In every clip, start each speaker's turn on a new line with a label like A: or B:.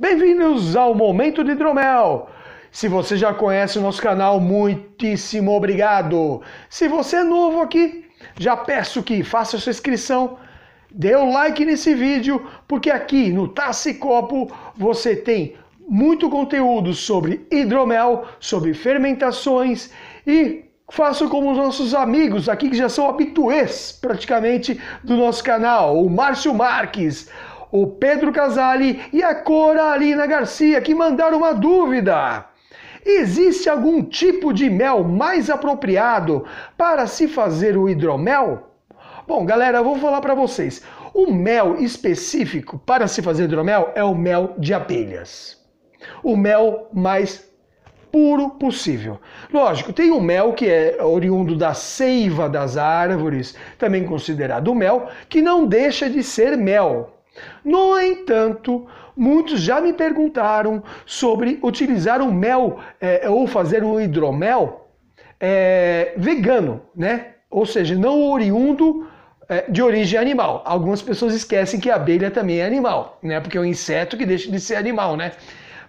A: Bem-vindos ao Momento de Hidromel! Se você já conhece o nosso canal, muitíssimo obrigado! Se você é novo aqui, já peço que faça sua inscrição, dê o um like nesse vídeo, porque aqui no Tassi Copo você tem muito conteúdo sobre hidromel, sobre fermentações e Faço como os nossos amigos aqui que já são habituês praticamente do nosso canal, o Márcio Marques, o Pedro Casale e a Coralina Garcia, que mandaram uma dúvida. Existe algum tipo de mel mais apropriado para se fazer o hidromel? Bom, galera, eu vou falar para vocês. O mel específico para se fazer hidromel é o mel de abelhas. O mel mais puro possível. Lógico, tem o mel que é oriundo da seiva das árvores, também considerado mel, que não deixa de ser mel. No entanto, muitos já me perguntaram sobre utilizar o mel é, ou fazer um hidromel é, vegano, né? Ou seja, não oriundo é, de origem animal. Algumas pessoas esquecem que a abelha também é animal, né? Porque é um inseto que deixa de ser animal, né?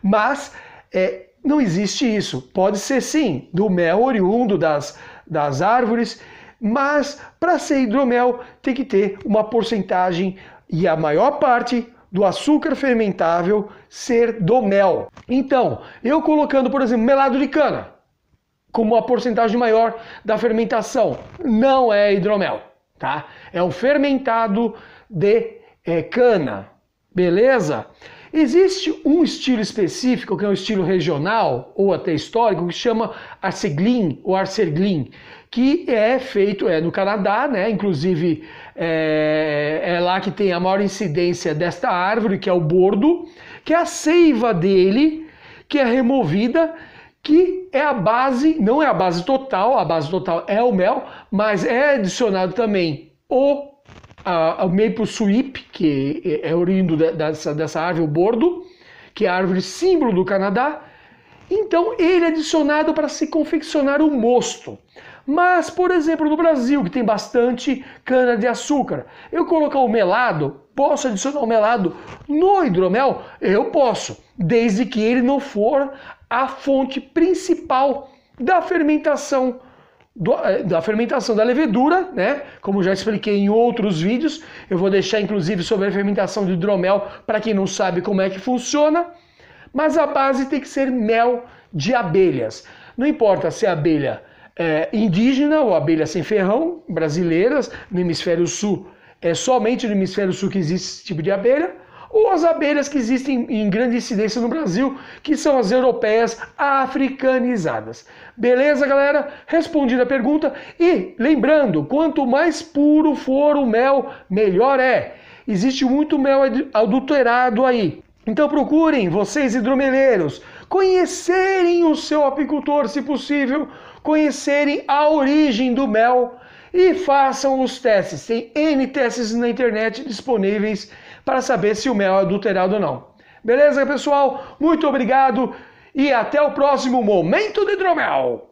A: Mas é, não existe isso. Pode ser sim, do mel oriundo das, das árvores, mas para ser hidromel tem que ter uma porcentagem e a maior parte do açúcar fermentável ser do mel. Então, eu colocando, por exemplo, melado de cana como a porcentagem maior da fermentação, não é hidromel, tá? É um fermentado de é, cana, beleza? Existe um estilo específico, que é um estilo regional ou até histórico, que chama Arceglin ou Arceglin, que é feito é no Canadá, né? Inclusive é, é, lá que tem a maior incidência desta árvore, que é o bordo, que é a seiva dele, que é removida, que é a base, não é a base total, a base total é o mel, mas é adicionado também o a, maple sweep, que é, é oriundo dessa, dessa árvore, o bordo, que é a árvore símbolo do Canadá. Então ele é adicionado para se confeccionar o mosto. Mas, por exemplo, no Brasil, que tem bastante cana-de-açúcar, eu colocar o melado, posso adicionar o melado no hidromel? Eu posso, desde que ele não for a fonte principal da fermentação do, eh, da fermentação da levedura, né? Como já expliquei em outros vídeos, eu vou deixar inclusive sobre a fermentação de hidromel para quem não sabe como é que funciona. Mas a base tem que ser mel de abelhas. Não importa se é abelha é, indígena ou abelha sem ferrão, brasileiras, no hemisfério sul é somente no hemisfério sul que existe esse tipo de abelha ou as abelhas que existem em grande incidência no Brasil, que são as europeias africanizadas. Beleza, galera? Respondida a pergunta. E lembrando, quanto mais puro for o mel, melhor é. Existe muito mel adulterado aí. Então procurem, vocês hidromeleiros, conhecerem o seu apicultor, se possível, conhecerem a origem do mel e façam os testes. Tem N testes na internet disponíveis para saber se o mel é adulterado ou não. Beleza, pessoal? Muito obrigado e até o próximo Momento de Hidromel!